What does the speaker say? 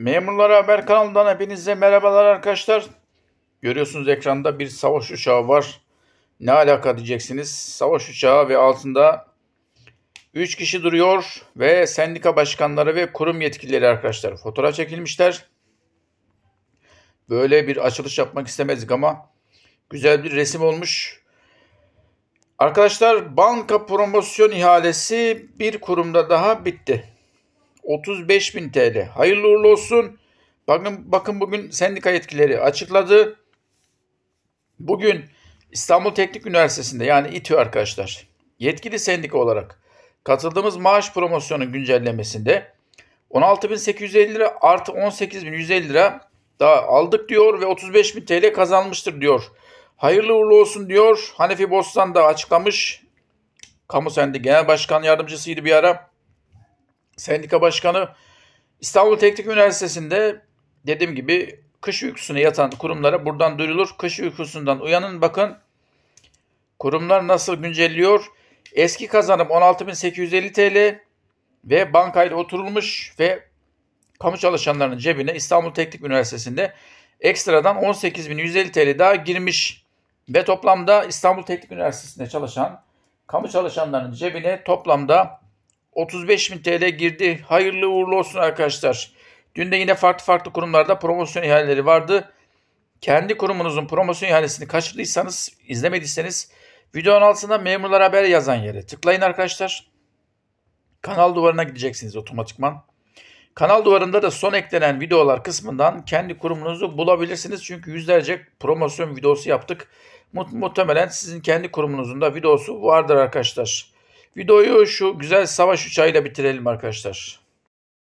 Memurlara Haber kanalından hepinize merhabalar arkadaşlar. Görüyorsunuz ekranda bir savaş uçağı var. Ne alaka diyeceksiniz. Savaş uçağı ve altında 3 kişi duruyor ve sendika başkanları ve kurum yetkilileri arkadaşlar fotoğraf çekilmişler. Böyle bir açılış yapmak istemezdik ama güzel bir resim olmuş. Arkadaşlar banka promosyon ihalesi bir kurumda daha bitti. 35 bin TL. Hayırlı uğurlu olsun. Bakın, bakın bugün sendika yetkileri açıkladı. Bugün İstanbul Teknik Üniversitesi'nde yani İTÜ arkadaşlar yetkili sendika olarak katıldığımız maaş promosyonu güncellemesinde 16.850 lira artı 18.150 lira daha aldık diyor ve 35.000 TL kazanmıştır diyor. Hayırlı uğurlu olsun diyor. Hanefi Bostan da açıklamış. Kamu Sendi Genel Başkan Yardımcısıydı bir ara. Sendika Başkanı İstanbul Teknik Üniversitesi'nde dediğim gibi kış uykusuna yatan kurumlara buradan duyurulur. Kış uykusundan uyanın bakın kurumlar nasıl güncelliyor. Eski kazanım 16.850 TL ve bankayla oturulmuş ve kamu çalışanlarının cebine İstanbul Teknik Üniversitesi'nde ekstradan 18.150 TL daha girmiş ve toplamda İstanbul Teknik Üniversitesi'nde çalışan kamu çalışanlarının cebine toplamda 35 bin TL girdi. Hayırlı uğurlu olsun arkadaşlar. Dün de yine farklı farklı kurumlarda promosyon ihaleleri vardı. Kendi kurumunuzun promosyon ihalesini kaçırdıysanız, izlemediyseniz videonun altında memurlar haber yazan yere tıklayın arkadaşlar. Kanal duvarına gideceksiniz otomatikman. Kanal duvarında da son eklenen videolar kısmından kendi kurumunuzu bulabilirsiniz. Çünkü yüzlerce promosyon videosu yaptık. Mu muhtemelen sizin kendi kurumunuzun da videosu vardır arkadaşlar. Videoyu şu güzel savaş uçağıyla bitirelim arkadaşlar.